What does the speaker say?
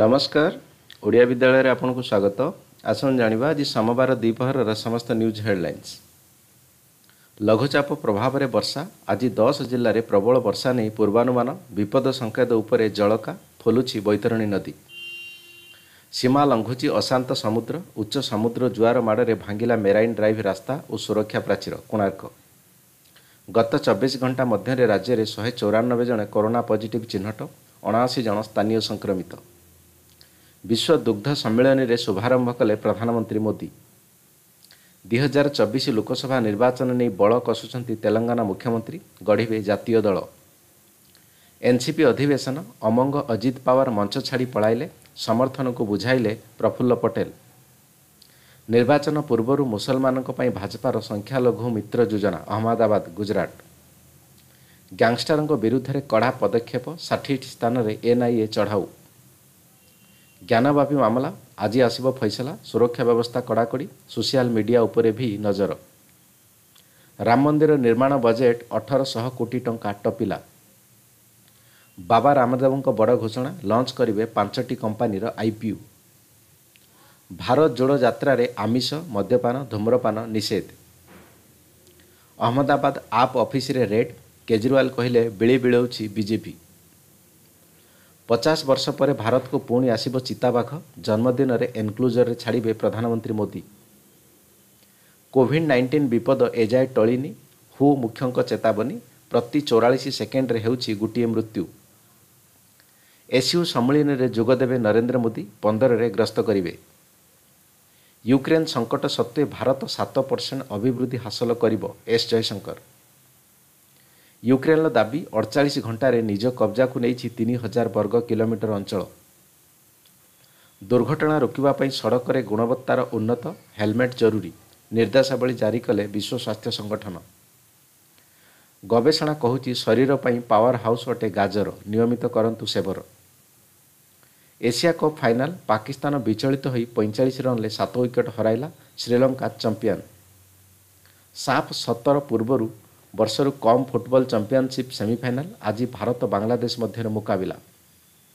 ନମସ୍କାର ଓଡ଼ିଆ ବିଦ୍ୟାଳୟରେ ଆପଣଙ୍କୁ ସ୍ୱାଗତ ଆସନ୍ତୁ ଜାଣିବା ଆଜି ସୋମବାର ଦ୍ୱିପହରର ସମସ୍ତ ନ୍ୟୁଜ୍ ହେଡ଼ଲାଇନ୍ସ ଲଘୁଚାପ ପ୍ରଭାବରେ ବର୍ଷା ଆଜି ଦଶ ଜିଲ୍ଲାରେ ପ୍ରବଳ ବର୍ଷା ନେଇ ପୂର୍ବାନୁମାନ ବିପଦ ସଂକେତ ଉପରେ ଜଳକା ଫୁଲୁଛି ବୈତରଣୀ ନଦୀ ସୀମା ଲଙ୍ଘୁଛି ଅଶାନ୍ତ ସମୁଦ୍ର ଉଚ୍ଚ ସମୁଦ୍ର ଜୁଆର ମାଡ଼ରେ ଭାଙ୍ଗିଲା ମେରାଇନ୍ ଡ୍ରାଇଭ୍ ରାସ୍ତା ଓ ସୁରକ୍ଷା ପ୍ରାଚୀର କୋଣାର୍କ ଗତ ଚବିଶ ଘଣ୍ଟା ମଧ୍ୟରେ ରାଜ୍ୟରେ ଶହେ ଚଉରାନବେ ଜଣ କରୋନା ପଜିଟିଭ୍ ଚିହ୍ନଟ ଅଣାଅଶୀ ଜଣ ସ୍ଥାନୀୟ ସଂକ୍ରମିତ ବିଶ୍ୱ ଦୁଗ୍ଧ ସମ୍ମିଳନୀରେ ଶୁଭାରମ୍ଭ କଲେ ପ୍ରଧାନମନ୍ତ୍ରୀ ମୋଦି ଦୁଇ ହଜାର ଚବିଶ ଲୋକସଭା ନିର୍ବାଚନ ନେଇ ବଳ କଷୁଛନ୍ତି ତେଲଙ୍ଗାନା ମୁଖ୍ୟମନ୍ତ୍ରୀ ଗଢ଼ିବେ ଜାତୀୟ ଦଳ ଏନ୍ସିପି ଅଧିବେଶନ ଅମଙ୍ଗ ଅଜିତ ପାୱାର ମଞ୍ଚ ଛାଡ଼ି ପଳାଇଲେ ସମର୍ଥନକୁ ବୁଝାଇଲେ ପ୍ରଫୁଲ୍ଲ ପଟେଲ ନିର୍ବାଚନ ପୂର୍ବରୁ ମୁସଲମାନଙ୍କ ପାଇଁ ଭାଜପାର ସଂଖ୍ୟାଲଘୁ ମିତ୍ର ଯୋଜନା ଅହମ୍ମଦାବାଦ ଗୁଜରାଟ ଗ୍ୟାଙ୍ଗଷ୍ଟରଙ୍କ ବିରୁଦ୍ଧରେ କଡ଼ା ପଦକ୍ଷେପ ଷାଠିଏଟି ସ୍ଥାନରେ ଏନ୍ଆଇଏ ଚଢ଼ାଉ ଜ୍ଞାନବ୍ୟାପୀ ମାମଲା ଆଜି ଆସିବ ଫଇସଲା ସୁରକ୍ଷା ବ୍ୟବସ୍ଥା କଡ଼ାକଡ଼ି ସୋସିଆଲ ମିଡ଼ିଆ ଉପରେ ବି ନଜର ରାମ ମନ୍ଦିର ନିର୍ମାଣ ବଜେଟ୍ ଅଠରଶହ କୋଟି ଟଙ୍କା ଟପିଲା ବାବା ରାମଦେବଙ୍କ ବଡ଼ ଘୋଷଣା ଲଞ୍ଚ କରିବେ ପାଞ୍ଚଟି କମ୍ପାନୀର ଆଇପିୟୁ ଭାରତ ଯୋଡ଼ ଯାତ୍ରାରେ ଆମିଷ ମଦ୍ୟପାନ ଧୂମ୍ରପାନ ନିଷେଧ ଅହମ୍ମଦାବାଦ ଆପ୍ ଅଫିସରେ ରେଡ୍ କେଜରିୱାଲ କହିଲେ ବିଳି ବିଳଉଛି ବିଜେପି ପଚାଶ ବର୍ଷ ପରେ ଭାରତକୁ ପୁଣି ଆସିବ ଚିତାବାଘ ଜନ୍ମଦିନରେ ଏନ୍କ୍ଲୋଜରରେ ଛାଡ଼ିବେ ପ୍ରଧାନମନ୍ତ୍ରୀ ମୋଦି କୋଭିଡ୍ ନାଇଣ୍ଟିନ୍ ବିପଦ ଏଯାଏ ଟଳିନି ହୁ ମୁଖ୍ୟଙ୍କ ଚେତାବନୀ ପ୍ରତି ଚଉରାଳିଶ ସେକେଣ୍ଡରେ ହେଉଛି ଗୋଟିଏ ମୃତ୍ୟୁ ଏସ୍ୟୁ ସମ୍ମିଳନୀରେ ଯୋଗଦେବେ ନରେନ୍ଦ୍ର ମୋଦି ପନ୍ଦରରେ ଗ୍ରସ୍ତ କରିବେ ୟୁକ୍ରେନ୍ ସଙ୍କଟ ସତ୍ତ୍ୱେ ଭାରତ ସାତ ପରସେଣ୍ଟ ଅଭିବୃଦ୍ଧି ହାସଲ କରିବ ଏସ୍ ଜୟଶଙ୍କର ୟୁକ୍ରେନ୍ର ଦାବି ଅଡ଼ଚାଳିଶ ଘଣ୍ଟାରେ ନିଜ କବ୍ଜାକୁ ନେଇଛି ତିନି ହଜାର ବର୍ଗ କିଲୋମିଟର ଅଞ୍ଚଳ ଦୁର୍ଘଟଣା ରୋକିବା ପାଇଁ ସଡ଼କରେ ଗୁଣବତ୍ତାର ଉନ୍ନତ ହେଲମେଟ୍ ଜରୁରୀ ନିର୍ଦ୍ଦେଶାବଳୀ ଜାରି କଲେ ବିଶ୍ୱ ସ୍ୱାସ୍ଥ୍ୟ ସଂଗଠନ ଗବେଷଣା କହୁଛି ଶରୀର ପାଇଁ ପାୱାର ହାଉସ୍ ଅଟେ ଗାଜର ନିୟମିତ କରନ୍ତୁ ସେବର ଏସିଆ କପ୍ ଫାଇନାଲ୍ ପାକିସ୍ତାନ ବିଚଳିତ ହୋଇ ପଇଁଚାଳିଶ ରନ୍ରେ ସାତ ୱିକେଟ୍ ହରାଇଲା ଶ୍ରୀଲଙ୍କା ଚମ୍ପିଅନ୍ ସାପ୍ ସତର ପୂର୍ବରୁ ବର୍ଷରୁ କମ୍ ଫୁଟବଲ ଚମ୍ପିଅନସିପ୍ ସେମିଫାଇନାଲ୍ ଆଜି ଭାରତ ବାଂଲାଦେଶ ମଧ୍ୟରେ ମୁକାବିଲା